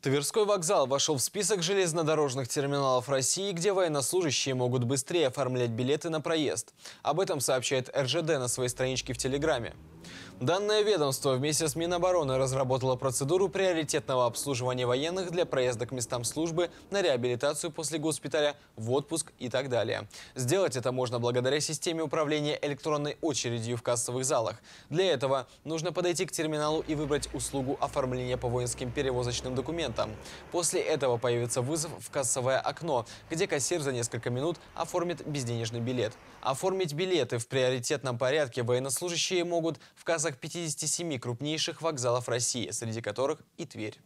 Тверской вокзал вошел в список железнодорожных терминалов России, где военнослужащие могут быстрее оформлять билеты на проезд. Об этом сообщает РЖД на своей страничке в Телеграме. Данное ведомство вместе с Минобороны разработало процедуру приоритетного обслуживания военных для проезда к местам службы, на реабилитацию после госпиталя, в отпуск и так далее. Сделать это можно благодаря системе управления электронной очередью в кассовых залах. Для этого нужно подойти к терминалу и выбрать услугу оформления по воинским перевозочным документам. После этого появится вызов в кассовое окно, где кассир за несколько минут оформит безденежный билет. Оформить билеты в приоритетном порядке военнослужащие могут в кассах 57 крупнейших вокзалов России, среди которых и Тверь.